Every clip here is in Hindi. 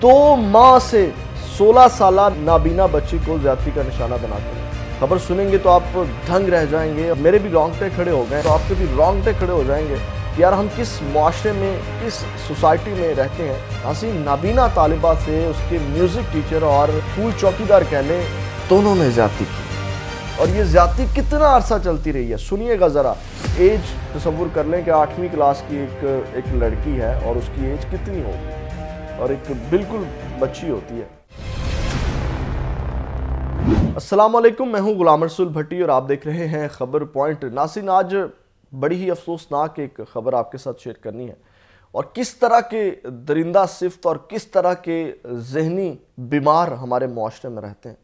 दो माह से 16 साल नाबीना बच्ची को ज्यादा का निशाना बनाते हैं खबर सुनेंगे तो आप दंग रह जाएंगे मेरे भी रॉन्ग खड़े हो गए तो आपके भी रॉन्ग खड़े हो जाएंगे कि यार हम किस माशरे में किस सोसाइटी में रहते हैं ऐसी नाबीना तालिबा से उसके म्यूज़िक टीचर और फूल चौकीदार कह लें दोनों ने ज्यादा की और ये ज्यादा कितना अरसा चलती रही है सुनिएगा ज़रा एज तस्वुर कर लें कि आठवीं क्लास की एक एक लड़की है और उसकी एज कितनी होगी और एक बिल्कुल बच्ची होती है असलम मैं हूं गुलाम रसूल भट्टी और आप देख रहे हैं खबर पॉइंट नासिन आज बड़ी ही अफसोसनाक एक खबर आपके साथ शेयर करनी है और किस तरह के दरिंदा सिफ्त और किस तरह के जहनी बीमार हमारे माशरे में रहते हैं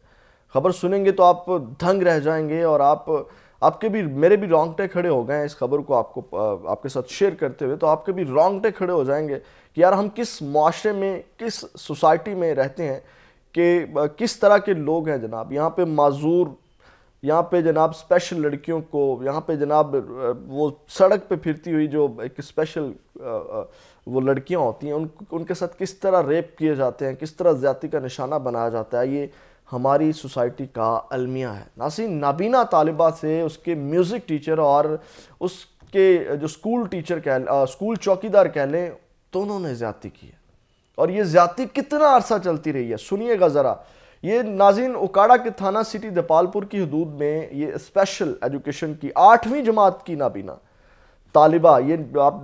खबर सुनेंगे तो आप दंग रह जाएंगे और आप आपके भी मेरे भी रोंगटे खड़े हो गए हैं इस खबर को आपको आपके साथ शेयर करते हुए तो आपके भी रोंगटे खड़े हो जाएंगे कि यार हम किस माशरे में किस सोसाइटी में रहते हैं कि किस तरह के लोग हैं जनाब यहाँ पे माजूर यहाँ पे जनाब स्पेशल लड़कियों को यहाँ पे जनाब वो सड़क पे फिरती हुई जो एक स्पेशल वो लड़कियाँ होती हैं उन उनके साथ किस तरह रेप किए जाते हैं किस तरह ज़्यादा का निशाना बनाया जाता है ये हमारी सोसाइटी का अलमिया है नासिन नाबीना तालिबा से उसके म्यूज़िक टीचर और उसके जो स्कूल टीचर कह स्कूल चौकीदार कह लें दोनों ने ज़्यादती की है और ये ज़्यादती कितना अरसा चलती रही है सुनिएगा ज़रा ये नाजिन उकाड़ा के थाना सिटी दपालपुर की हदूद में ये स्पेशल एजुकेशन की आठवीं जमात की नाबीना तालिबा ये आप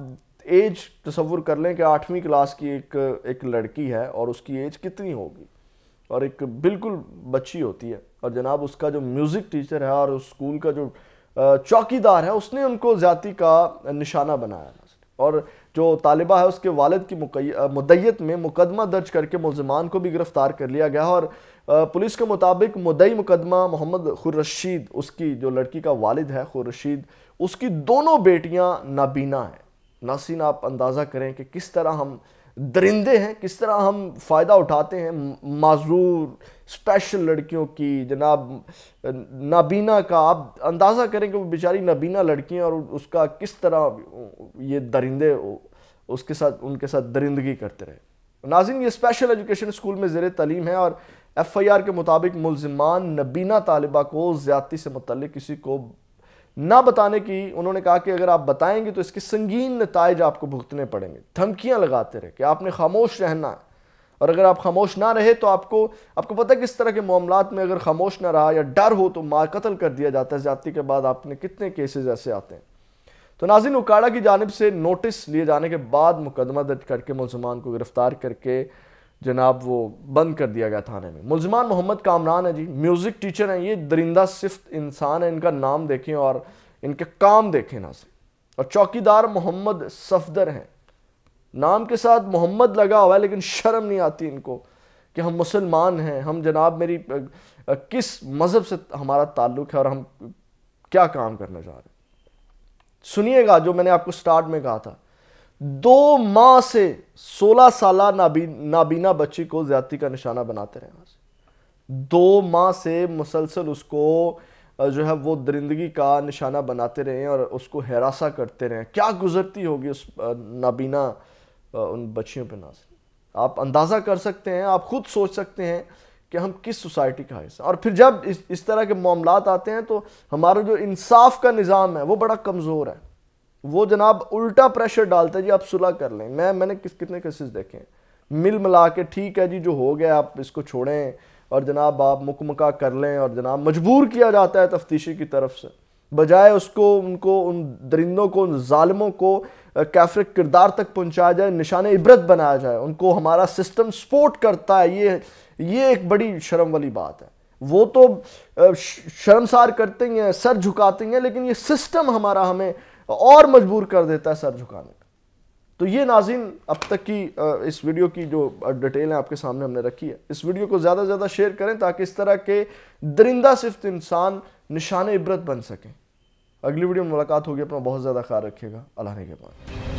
एज तस्वुर कर लें कि आठवीं क्लास की एक एक लड़की है और उसकी एज कितनी होगी और एक बिल्कुल बच्ची होती है और जनाब उसका जो म्यूज़िक टीचर है और उस स्कूल का जो चौकीदार है उसने उनको ज़्यादा का निशाना बनाया और जो तालिबा है उसके वालद की मुदैत में मुकदमा दर्ज करके मुलजमान को भी गिरफ़्तार कर लिया गया और पुलिस के मुताबिक मुदई मुकदमा मोहम्मद खुर्रशीद उसकी जो लड़की का वालद है खुर्रशीद उसकी दोनों बेटियाँ नाबीना हैं नासिन आप अंदाज़ा करें कि किस तरह हम दरिंदे हैं किस तरह हम फ़ायदा उठाते हैं माजूर स्पेशल लड़कियों की जनाब नाबीना का आप अंदाज़ा करें कि वो बेचारी नाबीना लड़कियाँ और उसका किस तरह ये दरिंदे उसके साथ उनके साथ दरिंदगी करते रहे नाजिन ये स्पेशल एजुकेशन स्कूल में ज़ेर तलीम है और एफ आई आर के मुताबिक मुलजमान नबीना तालबा को ज़्यादती से मतलब किसी को ना बताने की उन्होंने कहा कि अगर आप बताएंगे तो इसके संगीन नतज आपको भुगतने पड़ेंगे धमकियां लगाते रहे कि आपने खामोश रहना है और अगर आप खामोश ना रहे तो आपको आपको पता है किस तरह के मामला में अगर खामोश ना रहा या डर हो तो मार कत्ल कर दिया जाता है ज्यादा के बाद आपने कितने केसेज ऐसे आते हैं तो नाजिन उकाड़ा की जानब से नोटिस लिए जाने के बाद मुकदमा दर्ज करके मुलजमान को गिरफ्तार करके जनाब वो बंद कर दिया गया थाने में मुलजमान मोहम्मद कामरान है जी म्यूज़िक टीचर हैं ये दरिंदा सिफ्त इंसान है इनका नाम देखें और इनके काम देखें ना से और चौकीदार मोहम्मद सफदर हैं नाम के साथ मोहम्मद लगा हुआ है लेकिन शर्म नहीं आती इनको कि हम मुसलमान हैं हम जनाब मेरी किस मज़हब से हमारा ताल्लुक़ है और हम क्या काम करना चाह रहे हैं सुनिएगा जो मैंने आपको स्टार्ट में कहा था दो माह से सोलह साल नाबी, नाबीना बच्ची को ज्यादा का निशाना बनाते रहे दो माह से मुसलसल उसको जो है वो दरिंदगी का निशाना बनाते रहे और उसको हरासा करते रहे क्या गुजरती होगी उस नाबीना उन बच्चियों पर ना आप अंदाज़ा कर सकते हैं आप खुद सोच सकते हैं कि हम किस सोसाइटी का हिस्सा और फिर जब इस, इस तरह के मामला आते हैं तो हमारा जो इंसाफ का निज़ाम है वो बड़ा कमज़ोर है वो जनाब उल्टा प्रेशर डालते हैं जी आप सुलह कर लें मैं मैंने किस कितने केसेस देखे हैं मिल मिला के ठीक है जी जो हो गया आप इसको छोड़ें और जनाब आप मुकमका कर लें और जनाब मजबूर किया जाता है तफ्तीशी की तरफ से बजाय उसको उनको उन दरिंदों को उन ालमों को कैफर किरदार तक पहुँचाया जाए निशान इबरत बनाया जाए उनको हमारा सिस्टम सपोर्ट करता है ये ये एक बड़ी शर्म वाली बात है वो तो शर्मसार करते ही हैं सर झुकाते हैं लेकिन ये सिस्टम हमारा हमें तो और मजबूर कर देता है सर झुकाने का तो ये नाजिन अब तक की इस वीडियो की जो डिटेल है आपके सामने हमने रखी है इस वीडियो को ज़्यादा से ज़्यादा शेयर करें ताकि इस तरह के दरिंदा सिफ्त इंसान निशान इबरत बन सकें अगली वीडियो में मुलाकात होगी अपना बहुत ज़्यादा ख्याल रखिएगा अल्लाह के पास